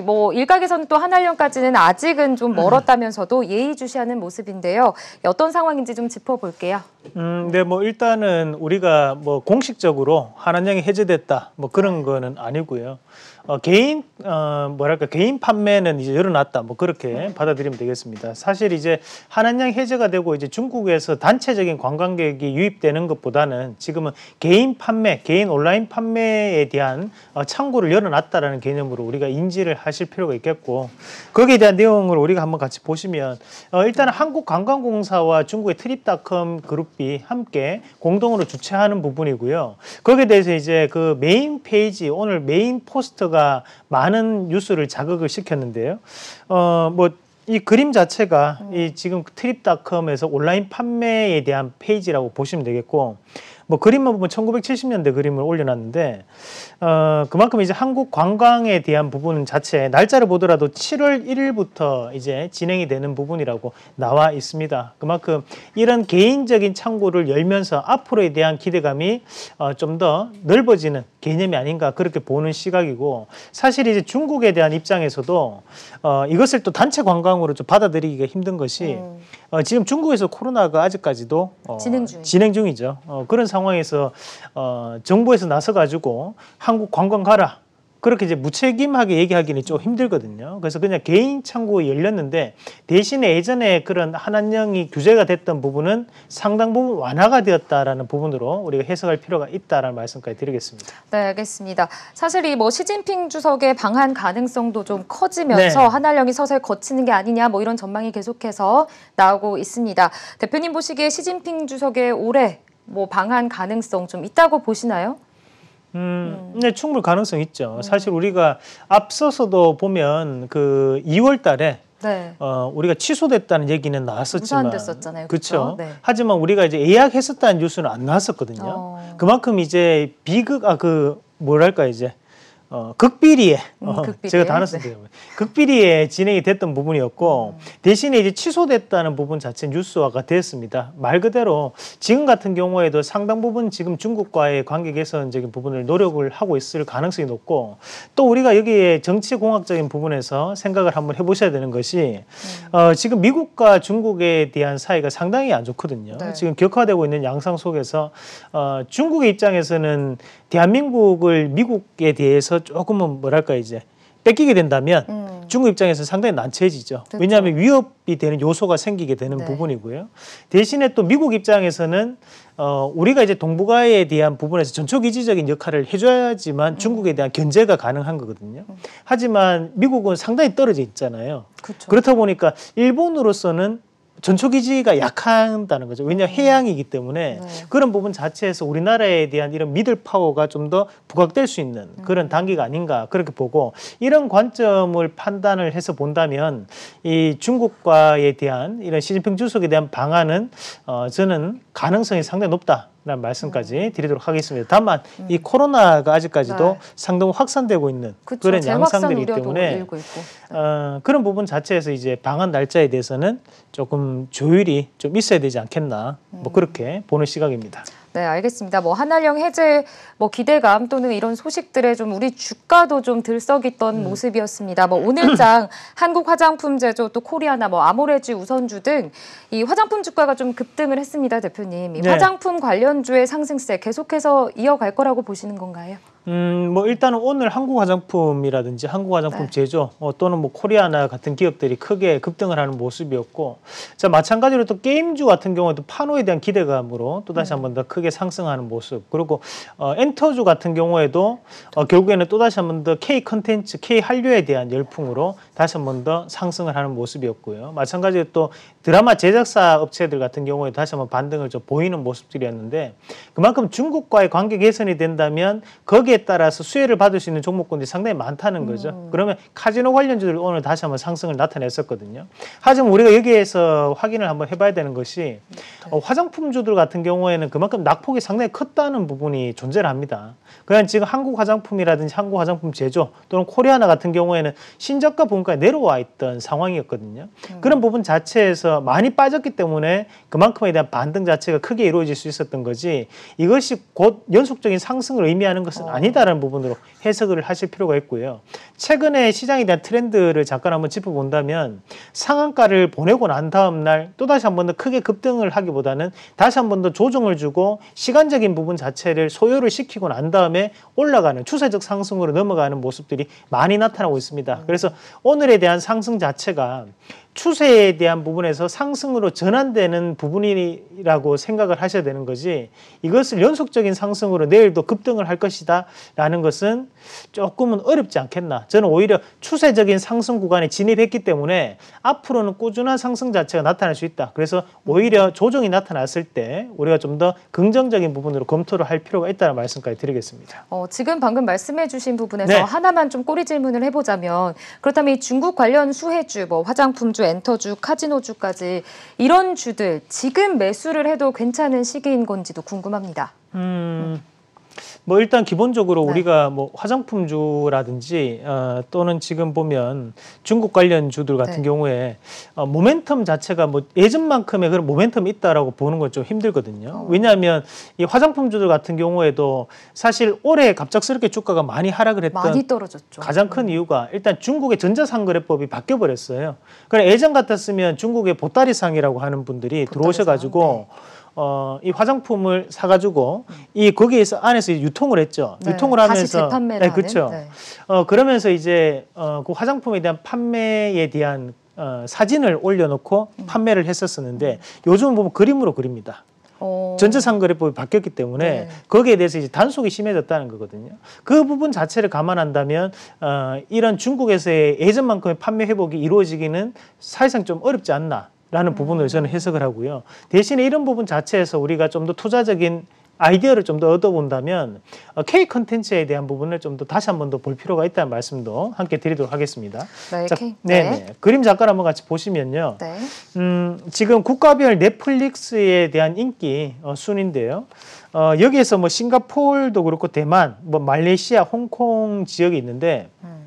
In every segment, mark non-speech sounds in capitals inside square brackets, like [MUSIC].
뭐 일각에서는 또 한한령까지는 아직은 좀 음. 멀었다면서도 예의주시하는 모습인데요. 어떤 상황인지 좀 짚어볼게요. 음, 네, 뭐 일단은 우리가 뭐 공식적으로 한한령이 해제됐다 뭐 그런 거는 아니고요. 어, 개인 어, 뭐랄까 개인 판매는 이제 열어놨다 뭐 그렇게 음. 받아들이면 되겠습니다. 사실 이제 한한양 해제가 되고 이제 중국에서 단체적인 관광객이 유입되는 것보다는 지금은 개인 판매, 개인 온라인 판매에 대한 어, 창구를 열어놨다라는 개념으로 우리가 인지를 하실 필요가 있겠고 거기에 대한 내용을 우리가 한번 같이 보시면 어, 일단은 음. 한국관광공사와 중국의 트립닷컴 그룹이 함께 공동으로 주최하는 부분이고요. 거기에 대해서 이제 그 메인 페이지 오늘 메인 포스터 컬러가 많은 뉴스를 자극을 시켰는데요. 어, 뭐, 이 그림 자체가 음. 이 지금 트립닷컴에서 온라인 판매에 대한 페이지라고 보시면 되겠고, 뭐 그림만 보면 1970년대 그림을 올려놨는데 어, 그만큼 이제 한국 관광에 대한 부분 자체 날짜를 보더라도 7월 1일부터 이제 진행이 되는 부분이라고 나와 있습니다. 그만큼 이런 개인적인 창구를 열면서 앞으로에 대한 기대감이 어, 좀더 넓어지는 개념이 아닌가 그렇게 보는 시각이고 사실 이제 중국에 대한 입장에서도 어, 이것을 또 단체 관광으로 좀 받아들이기가 힘든 것이 음. 어, 지금 중국에서 코로나가 아직까지도 어, 진행, 중. 진행 중이죠. 어, 그런 상황에서 어, 정부에서 나서 가지고 한국 관광 가라. 그렇게 이제 무책임하게 얘기하기는 좀 힘들거든요. 그래서 그냥 개인 창고 에 열렸는데 대신에 예전에 그런 한한령이 규제가 됐던 부분은 상당 부분 완화가 되었다라는 부분으로 우리가 해석할 필요가 있다라는 말씀까지 드리겠습니다. 네, 알겠습니다. 사실 이 뭐 시진핑 주석의 방한 가능성도 좀 커지면서 네. 한한령이 서서히 거치는 게 아니냐 뭐 이런 전망이 계속해서 나오고 있습니다. 대표님 보시기에 시진핑 주석의 올해 뭐 방한 가능성 좀 있다고 보시나요? 음, 음, 네, 충분히 가능성 있죠. 음. 사실 우리가 앞서서도 보면 그 2월 달에 네. 어, 우리가 취소됐다는 얘기는 나왔었지만 됐었잖아요 그렇죠. 네. 하지만 우리가 이제 예약했었다는 뉴스는 안 나왔었거든요. 어. 그만큼 이제 비극 아그 뭐랄까 이제 어, 극비리에 음, 어, 음, 제가 단어 쓴 거예요. 네. 극비리에 진행이 됐던 부분이었고 음. 대신에 이제 취소됐다는 부분 자체 뉴스화가 됐습니다말 그대로 지금 같은 경우에도 상당 부분 지금 중국과의 관계 개선적인 부분을 노력을 하고 있을 가능성이 높고 또 우리가 여기에 정치공학적인 부분에서 생각을 한번 해보셔야 되는 것이 음. 어, 지금 미국과 중국에 대한 사이가 상당히 안 좋거든요. 네. 지금 격화되고 있는 양상 속에서 어, 중국의 입장에서는 대한민국을 미국에 대해서 조금은 뭐랄까 이제 뺏기게 된다면 음. 중국 입장에서 상당히 난처해지죠. 그렇 왜냐하면 위협이 되는 요소가 생기게 되는 네. 부분이고요. 대신에 또 미국 입장에서는 어, 우리가 이제 동북아에 대한 부분에서 전초기지적인 역할을 해줘야지만 음. 중국에 대한 견제가 가능한 거거든요. 음. 하지만 미국은 상당히 떨어져 있잖아요. 그렇 그렇다 보니까 일본으로서는 전초 기지가 약한다는 거죠. 왜냐 음. 해양이기 때문에 네. 그런 부분 자체에서 우리나라에 대한 이런 미들 파워가 좀 더 부각될 수 있는 음. 그런 단계가 아닌가 그렇게 보고 이런 관점을 판단을 해서 본다면 이 중국과에 대한 이런 시진핑 주석에 대한 방안은 어 저는 가능성이 상당히 높다 라는 말씀까지 음. 드리도록 하겠습니다. 다만 음. 이 코로나가 아직까지도 네. 상당히 확산되고 있는 그쵸, 그런 양상들이기 때문에 네. 어, 그런 부분 자체에서 이제 방한 날짜에 대해서는 조금 조율이 좀 있어야 되지 않겠나 뭐 음. 뭐 그렇게 보는 시각입니다. 네, 알겠습니다. 뭐 한알령 해제 뭐 기대감 또는 이런 소식들에 좀 우리 주가도 좀 들썩이던 음. 모습이었습니다. 뭐 오늘장 [CLEARS THROAT] 한국 화장품 제조 또 코리아나 뭐 아모레지 우선주 등 이 화장품 주가가 좀 급등을 했습니다, 대표님. 이 네. 화장품 관련주의 상승세 계속해서 이어갈 거라고 보시는 건가요? 음, 뭐 일단은 오늘 한국 화장품이라든지 한국 화장품 네. 제조 어, 또는 뭐 코리아나 같은 기업들이 크게 급등을 하는 모습이었고 자 마찬가지로 또 게임주 같은 경우에도 판호에 대한 기대감으로 또 다시 음. 한번 더 크게 상승하는 모습 그리고 어, 엔터주 같은 경우에도 어, 결국에는 또 다시 한 번 더 K 컨텐츠 K 한류에 대한 열풍으로 다시 한 번 더 상승을 하는 모습이었고요 마찬가지로 또 드라마 제작사 업체들 같은 경우에 다시 한번 반등을 좀 보이는 모습들이었는데 그만큼 중국과의 관계 개선이 된다면 거기에 따라서 수혜를 받을 수 있는 종목군들이 상당히 많다는 거죠. 음. 그러면 카지노 관련주들 오늘 다시 한번 상승을 나타냈었거든요. 하지만 우리가 여기에서 확인을 한번 해봐야 되는 것이 네. 어, 화장품주들 같은 경우에는 그만큼 낙폭이 상당히 컸다는 부분이 존재를 합니다. 그냥 지금 한국 화장품이라든지 한국 화장품 제조 또는 코리아나 같은 경우에는 신저가 분까지 내려와 있던 상황이었거든요. 음. 그런 부분 자체에서 많이 빠졌기 때문에 그만큼에 대한 반등 자체가 크게 이루어질 수 있었던 거지 이것이 곧 연속적인 상승을 의미하는 것은 어. 아니다라는 부분으로 해석을 하실 필요가 있고요. 최근에 시장에 대한 트렌드를 잠깐 한번 짚어본다면 상한가를 보내고 난 다음 날 또다시 한 번 더 크게 급등을 하기보다는 다시 한번 더 조정을 주고 시간적인 부분 자체를 소요를 시키고 난 다음에 올라가는 추세적 상승으로 넘어가는 모습들이 많이 나타나고 있습니다. 음. 그래서 오늘에 대한 상승 자체가 추세에 대한 부분에서 상승으로 전환되는 부분이라고 생각을 하셔야 되는 거지 이것을 연속적인 상승으로 내일도 급등을 할 것이다 라는 것은 조금은 어렵지 않겠나 저는 오히려 추세적인 상승 구간에 진입했기 때문에 앞으로는 꾸준한 상승 자체가 나타날 수 있다 그래서 오히려 조정이 나타났을 때 우리가 좀 더 긍정적인 부분으로 검토를 할 필요가 있다는 말씀까지 드리겠습니다 어, 지금 방금 말씀해 주신 부분에서 네. 하나만 좀 꼬리 질문을 해보자면 그렇다면 중국 관련 수혜주 뭐 화장품주 주 엔터주, 카지노주까지 이런 주들 지금 매수를 해도 괜찮은 시기인 건지도 궁금합니다. 음. 뭐 일단 기본적으로 네. 우리가 뭐 화장품주라든지 어, 또는 지금 보면 중국 관련 주들 같은 네. 경우에 어, 모멘텀 자체가 뭐 예전만큼의 그런 모멘텀이 있다라고 보는 건 좀 힘들거든요. 어. 왜냐하면 이 화장품주들 같은 경우에도 사실 올해 갑작스럽게 주가가 많이 하락을 했던 많이 떨어졌죠. 가장 큰 음. 이유가 일단 중국의 전자상거래법이 바뀌어 버렸어요. 그래 그러니까 예전 같았으면 중국의 보따리상이라고 하는 분들이 보따리상, 들어오셔 가지고 네. 어, 이 화장품을 사가지고 이 거기에서 안에서 유통을 했죠. 네, 유통을 하면서 네, 그렇죠. 네. 어, 그러면서 이제 어, 그 화장품에 대한 판매에 대한 어, 사진을 올려놓고 음. 판매를 했었었는데 요즘 은 보면 그림으로 그립니다. 어. 전자상거래법이 바뀌었기 때문에 네. 거기에 대해서 이제 단속이 심해졌다는 거거든요. 그 부분 자체를 감안한다면 어, 이런 중국에서의 예전만큼의 판매 회복이 이루어지기는 사실상 좀 어렵지 않나 라는 부분을 저는 해석을 하고요. 대신에 이런 부분 자체에서 우리가 좀 더 투자적인 아이디어를 좀 더 얻어본다면 어, K 컨텐츠에 대한 부분을 좀 더 다시 한 번 더 볼 필요가 있다는 말씀도 함께 드리도록 하겠습니다. 네, 자, 네, 네. 네. 그림 작가를 한번 같이 보시면요. 네. 음, 지금 국가별 넷플릭스에 대한 인기 어, 순인데요. 어, 여기에서 뭐 싱가포르도 그렇고 대만, 뭐 말레이시아, 홍콩 지역이 있는데 음.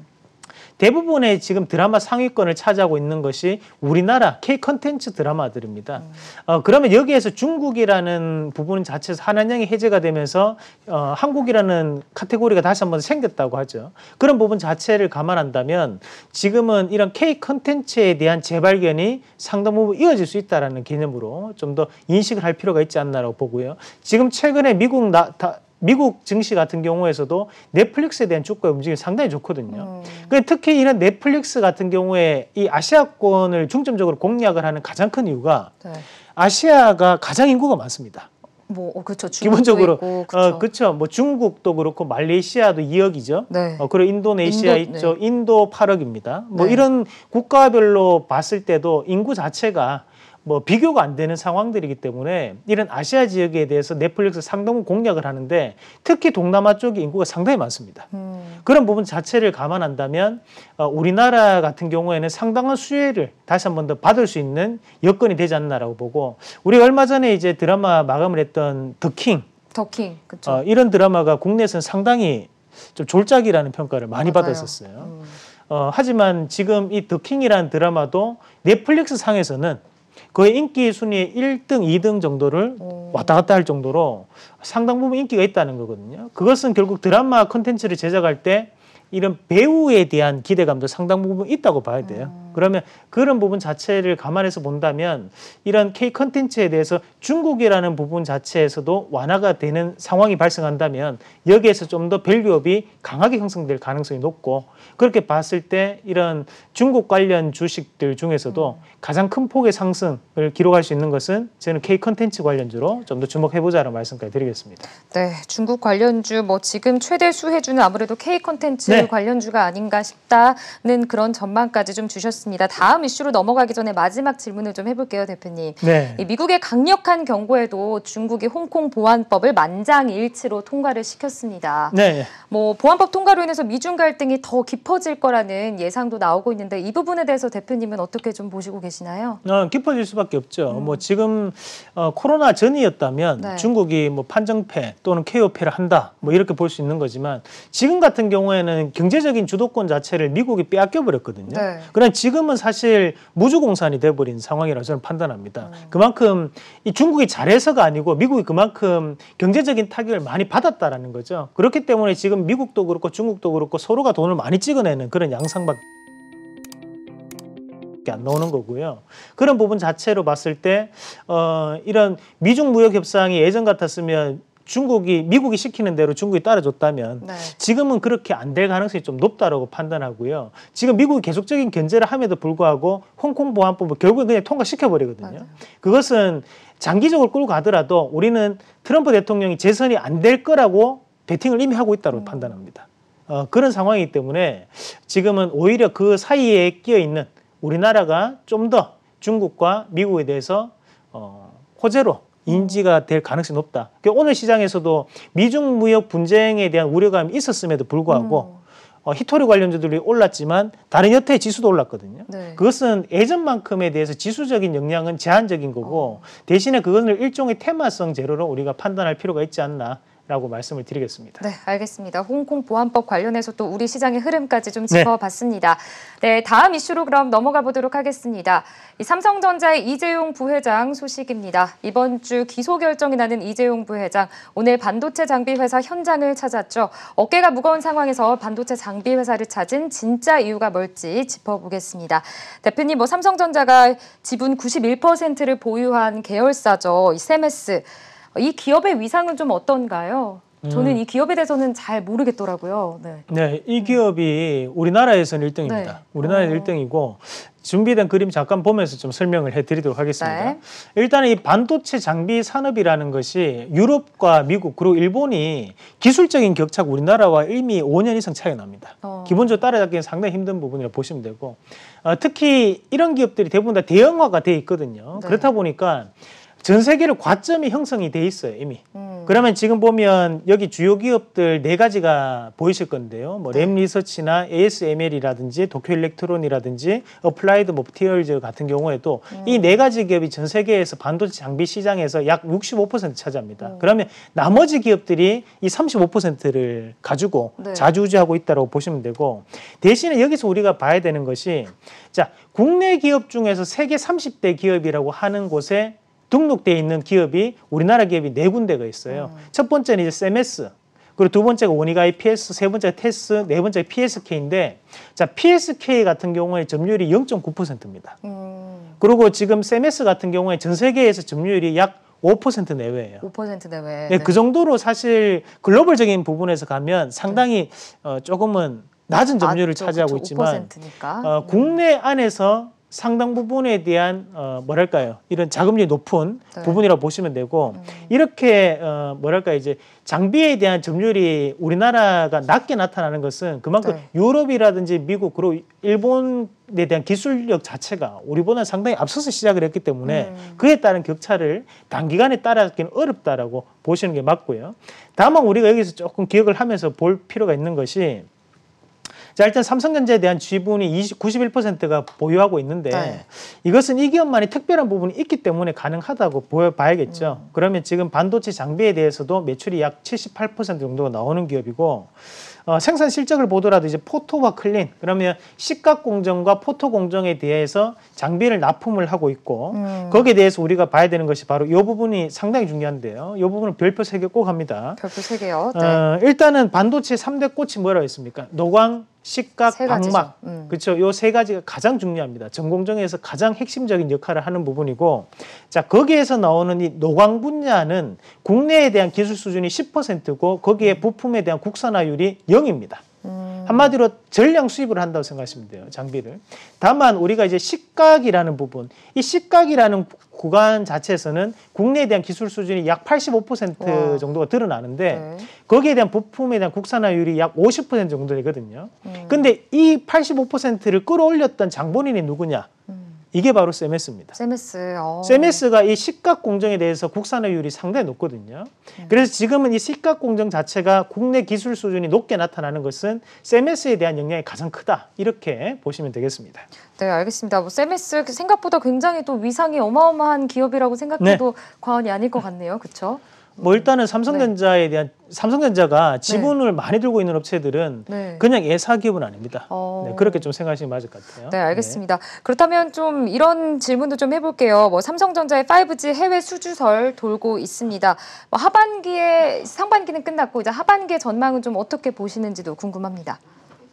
대부분의 지금 드라마 상위권을 차지하고 있는 것이 우리나라 K 컨텐츠 드라마들입니다. 음. 어, 그러면 여기에서 중국이라는 부분 자체에서 한한령이 해제가 되면서 어, 한국이라는 카테고리가 다시 한번 생겼다고 하죠. 그런 부분 자체를 감안한다면 지금은 이런 K 컨텐츠에 대한 재발견이 상당 부분 이어질 수 있다라는 개념으로 좀 더 인식을 할 필요가 있지 않나라고 보고요. 지금 최근에 미국 나, 다, 미국 증시 같은 경우에서도 넷플릭스에 대한 주가의 움직임이 상당히 좋거든요. 음. 특히 이런 넷플릭스 같은 경우에 이 아시아권을 중점적으로 공략을 하는 가장 큰 이유가 네. 아시아가 가장 인구가 많습니다. 뭐 어, 그렇죠. 기본적으로 있고, 어, 그쵸. 어그렇뭐 중국도 그렇고 말레이시아도 2억이죠. 네. 어 그리고 인도네시아 인도, 네. 있죠. 네. 인도 8억입니다. 뭐 네. 이런 국가별로 봤을 때도 인구 자체가 뭐 비교가 안 되는 상황들이기 때문에 이런 아시아 지역에 대해서 넷플릭스 상당히 공략을 하는데 특히 동남아 쪽의 인구가 상당히 많습니다. 음. 그런 부분 자체를 감안한다면 어, 우리나라 같은 경우에는 상당한 수혜를 다시 한 번 더 받을 수 있는 여건이 되지 않나라고 보고 우리 얼마 전에 이제 드라마 마감을 했던 더킹 더킹 그렇죠. 어, 이런 드라마가 국내에서는 상당히 좀 졸작이라는 평가를 많이 맞아요. 받았었어요. 음. 어, 하지만 지금 이 더킹이라는 드라마도 넷플릭스 상에서는 거의 인기 순위 1등, 2등 정도를 오. 왔다 갔다 할 정도로 상당 부분 인기가 있다는 거거든요. 그것은 결국 드라마 콘텐츠를 제작할 때 이런 배우에 대한 기대감도 상당 부분 있다고 봐야 돼요. 음. 그러면 그런 부분 자체를 감안해서 본다면 이런 K 컨텐츠에 대해서 중국이라는 부분 자체에서도 완화가 되는 상황이 발생한다면 여기에서 좀 더 밸류업이 강하게 형성될 가능성이 높고 그렇게 봤을 때 이런 중국 관련 주식들 중에서도 음. 가장 큰 폭의 상승을 기록할 수 있는 것은 저는 K 컨텐츠 관련주로 좀 더 주목해보자는 말씀까지 드리겠습니다. 네, 중국 관련주 뭐 지금 최대 수혜주는 아무래도 K 컨텐츠 네. 관련주가 아닌가 싶다는 그런 전망까지 좀 주셨습니다. 알겠습니다. 다음 이슈로 넘어가기 전에 마지막 질문을 좀 해볼게요, 대표님. 네. 미국의 강력한 경고에도 중국이 홍콩 보안법을 만장일치로 통과를 시켰습니다. 네. 뭐 보안법 통과로 인해서 미중 갈등이 더 깊어질 거라는 예상도 나오고 있는데 이 부분에 대해서 대표님은 어떻게 좀 보시고 계시나요? 어, 깊어질 수밖에 없죠. 음. 뭐 지금 어, 코로나 전이었다면 네. 중국이 뭐 판정패 또는 KO패를 한다 뭐 이렇게 볼 수 있는 거지만 지금 같은 경우에는 경제적인 주도권 자체를 미국이 빼앗겨 버렸거든요. 네. 그러 지금 지금은 사실 무주공산이 돼버린 상황이라고 저는 판단합니다. 음. 그만큼 이 중국이 잘해서가 아니고 미국이 그만큼 경제적인 타격을 많이 받았다라는 거죠. 그렇기 때문에 지금 미국도 그렇고 중국도 그렇고 서로가 돈을 많이 찍어내는 그런 양상밖에 안 나오는 거고요. 그런 부분 자체로 봤을 때 어, 이런 미중 무역 협상이 예전 같았으면 중국이 미국이 시키는 대로 중국이 따라줬다면 네. 지금은 그렇게 안 될 가능성이 좀 높다라고 판단하고요. 지금 미국이 계속적인 견제를 함에도 불구하고 홍콩 보안법을 결국은 그냥 통과시켜 버리거든요. 그것은 장기적으로 끌고 가더라도 우리는 트럼프 대통령이 재선이 안 될 거라고 배팅을 이미 하고 있다고 음. 판단합니다. 어, 그런 상황이기 때문에 지금은 오히려 그 사이에 끼어 있는 우리나라가 좀 더 중국과 미국에 대해서 어, 호재로 인지가 될 가능성이 높다. 그 오늘 시장에서도 미중 무역 분쟁에 대한 우려감이 있었음에도 불구하고 음. 어, 히토리 관련주들이 올랐지만 다른 여태 지수도 올랐거든요. 네. 그것은 예전만큼에 대해서 지수적인 영향은 제한적인 거고 어. 대신에 그것을 일종의 테마성 재료로 우리가 판단할 필요가 있지 않나 라고 말씀을 드리겠습니다. 네, 알겠습니다. 홍콩 보안법 관련해서 또 우리 시장의 흐름까지 좀 네. 짚어봤습니다. 네, 네 다음 이슈로 그럼 넘어가 보도록 하겠습니다. 이 삼성전자의 이재용 부회장 소식입니다. 이번 주 기소 결정이 나는 이재용 부회장 오늘 반도체 장비 회사 현장을 찾았죠. 어깨가 무거운 상황에서 반도체 장비 회사를 찾은 진짜 이유가 뭘지 짚어보겠습니다. 대표님, 뭐 삼성전자가 지분 91%를 보유한 계열사죠. 이 세메스. 이 기업의 위상은 좀 어떤가요? 저는 음. 이 기업에 대해서는 잘 모르겠더라고요. 네. 네, 이 기업이 우리나라에서는 1등입니다. 네. 우리나라에 어. 1등이고 준비된 그림 잠깐 보면서 좀 설명을 해드리도록 하겠습니다. 네. 일단은 이 반도체 장비 산업이라는 것이 유럽과 미국 그리고 일본이 기술적인 격차가 우리나라와 이미 5년 이상 차이 가 납니다. 어. 기본적으로 따라잡기는 상당히 힘든 부분이라고 보시면 되고 어, 특히 이런 기업들이 대부분 다 대형화가 돼 있거든요. 네. 그렇다 보니까 전 세계로 과점이 형성이 돼 있어요 이미. 음. 그러면 지금 보면 여기 주요 기업들 네 가지가 보이실 건데요. 뭐램 네. 리서치나 ASML이라든지 도쿄 일렉트론이라든지 어플라이드 모티얼즈 같은 경우에도 음. 이네 가지 기업이 전 세계에서 반도체 장비 시장에서 약 65% 차지합니다. 음. 그러면 나머지 기업들이 이 35%를 가지고 네. 자주유지하고 있다고 보시면 되고 대신에 여기서 우리가 봐야 되는 것이 자 국내 기업 중에서 세계 30대 기업이라고 하는 곳에 등록돼 있는 기업이 우리나라 기업이 네 군데가 있어요. 음. 첫 번째는 이제 세메스, 그리고 두 번째가 오 원익 IPS, 세 번째가 테스, 네 번째가 PSK인데 자 PSK 같은 경우에 점유율이 0.9%입니다. 음. 그리고 지금 세메스 같은 경우에 전 세계에서 점유율이 약 5% 내외예요. 5% 내외. 네, 네, 그 정도로 사실 글로벌적인 부분에서 가면 상당히 네. 어, 조금은 낮은 점유율을 아, 차지하고 그쵸, 있지만 어, 국내 안에서 상당 부분에 대한 어, 뭐랄까요 이런 자금률이 높은 네. 부분이라고 보시면 되고 음. 이렇게 어, 뭐랄까 이제 장비에 대한 점유율이 우리나라가 낮게 나타나는 것은 그만큼 네. 유럽이라든지 미국 그리고 일본에 대한 기술력 자체가 우리보다 상당히 앞서서 시작을 했기 때문에 음. 그에 따른 격차를 단기간에 따라잡기는 어렵다라고 보시는 게 맞고요. 다만 우리가 여기서 조금 기억을 하면서 볼 필요가 있는 것이 자, 일단 삼성전자에 대한 지분이 20, 91%가 보유하고 있는데 네. 이것은 이 기업만이 특별한 부분이 있기 때문에 가능하다고 보여봐야겠죠. 음. 그러면 지금 반도체 장비에 대해서도 매출이 약 78% 정도가 나오는 기업이고 어, 생산 실적을 보더라도 이제 포토와 클린 그러면 시각 공정과 포토 공정에 대해서 장비를 납품을 하고 있고 음. 거기에 대해서 우리가 봐야 되는 것이 바로 이 부분이 상당히 중요한데요. 이 부분은 별표 세 개 꼭 합니다. 별표 세 개요. 네. 어, 일단은 반도체 삼대 꽃이 뭐라고 했습니까? 노광, 식각 망막 음. 그렇죠. 요 세 가지가 가장 중요합니다. 전공정에서 가장 핵심적인 역할을 하는 부분이고, 자 거기에서 나오는 이 노광 분야는 국내에 대한 기술 수준이 10%고 거기에 부품에 대한 국산화율이 0입니다. 한마디로 전량 수입을 한다고 생각하시면 돼요. 장비를. 다만 우리가 이제 시각이라는 부분, 이 시각이라는 구간 자체에서는 국내에 대한 기술 수준이 약 85% 정도가 드러나는데 네. 거기에 대한 부품에 대한 국산화율이 약 50% 정도 되거든요. 음. 근데 이 85%를 끌어올렸던 장본인이 누구냐? 음. 이게 바로 세메스입니다. 세메스. 오. 어. 세메스가 이 식각 공정에 대해서 국산화율이 상당히 높거든요. 음. 그래서 지금은 이 식각 공정 자체가 국내 기술 수준이 높게 나타나는 것은 세메스에 대한 영향이 가장 크다 이렇게 보시면 되겠습니다. 네, 알겠습니다. 뭐 세메스 생각보다 굉장히 또 위상이 어마어마한 기업이라고 생각해도 네. 과언이 아닐 것 같네요. 그렇죠? 뭐 일단은 삼성전자에 네. 대한 삼성전자가 네. 지분을 네. 많이 들고 있는 업체들은 네. 그냥 예사 기업은 아닙니다. 어... 네, 그렇게 좀 생각하시면 맞을 것 같아요. 네, 알겠습니다. 네. 그렇다면 좀 이런 질문도 좀 해볼게요. 뭐 삼성전자의 5G 해외 수주설 돌고 있습니다. 뭐 하반기에 상반기는 끝났고 이제 하반기의 전망은 좀 어떻게 보시는지도 궁금합니다.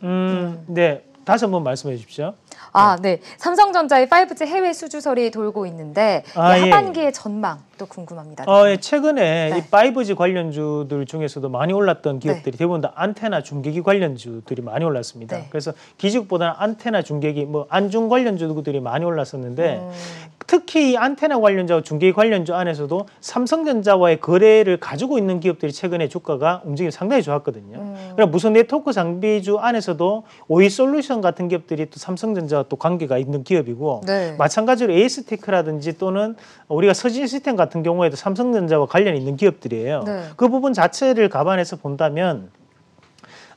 음, 음. 네. 다시 한번 말씀해 주십시오. 아, 네. 삼성전자의 5G 해외 수주설이 돌고 있는데 아, 예. 하반기의 예. 전망 소 궁금합니다. 어, 예, 최근에 네. 이 5G 관련주들 중에서도 많이 올랐던 기업들이 네. 대부분 다 안테나 중계기 관련주들이 많이 올랐습니다. 네. 그래서 기지보다는 안테나 중계기, 뭐 안중 관련주들이 많이 올랐었는데 음. 특히 이 안테나 관련주와 중계기 관련주 안에서도 삼성전자와의 거래를 가지고 있는 기업들이 최근에 주가가 움직임이 상당히 좋았거든요. 음. 그럼 무슨 네트워크 장비주 안에서도 오이 솔루션 같은 기업들이 또 삼성전자와 또 관계가 있는 기업이고 네. 마찬가지로 에이스테크라든지 또는 우리가 서진 시스템 같은 같은 경우에도 삼성전자와 관련 있는 기업들이에요. 네. 그 부분 자체를 감안해서 본다면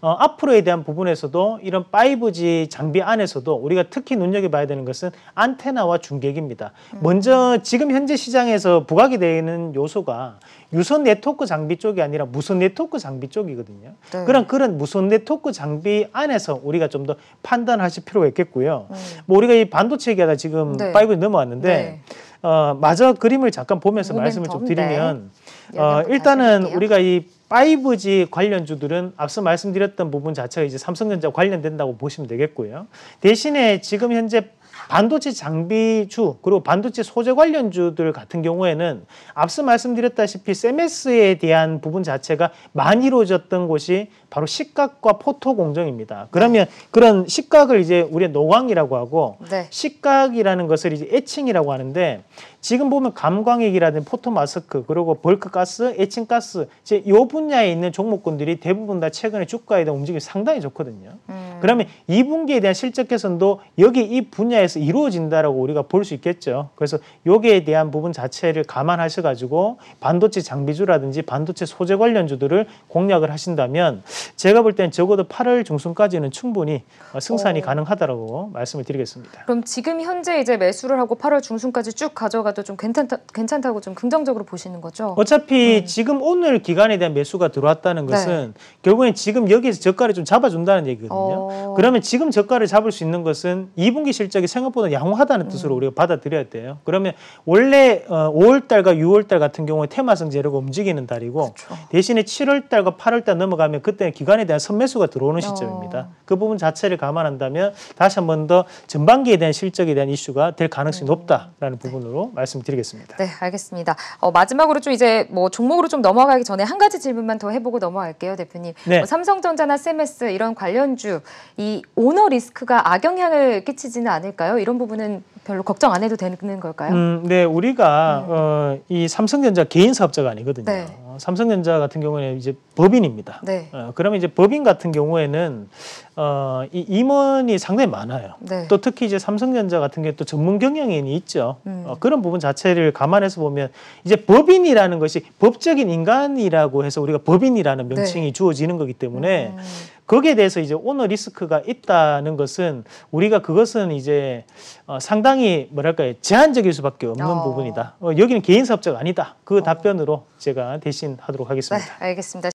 어, 앞으로에 대한 부분에서도 이런 5G 장비 안에서도 우리가 특히 눈여겨봐야 되는 것은 안테나와 중계기입니다. 음. 먼저 지금 현재 시장에서 부각이 되는 어있 요소가 유선 네트워크 장비 쪽이 아니라 무선 네트워크 장비 쪽이거든요. 네. 그런 그런 무선 네트워크 장비 안에서 우리가 좀 더 판단하실 필요가 있겠고요. 음. 뭐 우리가 이 반도체 얘기하다 지금 네. 5G 넘어왔는데 네. 어, 마저 그림을 잠깐 보면서 말씀을 좀 드리면 네. 어, 예, 일단은 우리가 이 5G 관련주들은 앞서 말씀드렸던 부분 자체가 이제 삼성전자 관련된다고 보시면 되겠고요. 대신에 지금 현재 반도체 장비주 그리고 반도체 소재 관련주들 같은 경우에는 앞서 말씀드렸다시피 SMS에 대한 부분 자체가 많이 이루어졌던 곳이 바로 식각과 포토 공정입니다. 그러면 네. 그런 식각을 이제 우리의 노광이라고 하고 네. 식각이라는 것을 이제 애칭이라고 하는데 지금 보면 감광액이라든지 포토마스크 그리고 벌크가스, 에칭가스 이제 요 분야에 있는 종목군들이 대부분 다 최근에 주가에 대한 움직임이 상당히 좋거든요. 음. 그러면 이분기에 대한 실적 개선도 여기 이 분야에서 이루어진다라고 우리가 볼 수 있겠죠. 그래서 여기에 대한 부분 자체를 감안하셔 가지고 반도체 장비주라든지 반도체 소재 관련주들을 공략을 하신다면 제가 볼 때는 적어도 8월 중순까지는 충분히 어. 승산이 오. 가능하다라고 말씀을 드리겠습니다. 그럼 지금 현재 이제 매수를 하고 8월 중순까지 쭉 가져가 보다도 좀 괜찮다, 괜찮다고 좀 긍정적으로 보시는 거죠? 어차피 음. 지금 오늘 기간에 대한 매수가 들어왔다는 네. 것은 네. 결국엔 지금 여기에서 저가를 좀 잡아준다는 얘기거든요. 어... 그러면 지금 저가를 잡을 수 있는 것은 2분기 실적이 생각보다 양호하다는 뜻으로 음. 우리가 받아들여야 돼요. 그러면 원래 어, 5월달과 6월달 같은 경우에 테마성 재료가 움직이는 달이고 그쵸. 그렇죠. 대신에 7월달과 8월달 넘어가면 그때 기간에 대한 선매수가 들어오는 어. 시점입니다. 어... 그 부분 자체를 감안한다면 다시 한 번 더 전반기에 대한 실적에 대한 이슈가 될 가능성이 네. 높다라는 부분으로 네. 말씀드리겠습니다. 네, 알겠습니다. 어, 마지막으로 좀 이제 뭐 종목으로 좀 넘어가기 전에 한 가지 질문만 더 해보고 넘어갈게요, 대표님. 네. 뭐 삼성전자나 SMS 이런 관련주 이 오너 리스크가 악영향을 끼치지는 않을까요? 이런 부분은 별로 걱정 안 해도 되는 걸까요? 음, 네, 우리가 음. 어, 이 삼성전자 개인 사업자가 아니거든요. 네. 삼성전자 같은 경우에는 이제 법인입니다. 네. 어, 그러면 이제 법인 같은 경우에는 어, 이 임원이 상당히 많아요. 네. 또 특히 이제 삼성전자 같은 게 또 전문 경영인이 있죠. 어, 음. 어, 그런 부분 자체를 감안해서 보면 이제 법인이라는 것이 법적인 인간이라고 해서 우리가 법인이라는 명칭이 네. 주어지는 거기 때문에 음. 거기에 대해서 이제 오너 리스크가 있다는 것은 우리가 그것은 이제 어, 상당히 뭐랄까요 제한적일 수밖에 없는 어. 부분이다. 어, 여기는 개인 사업자가 아니다. 그 어. 답변으로 제가 대신하도록 하겠습니다. 네, 알겠습니다.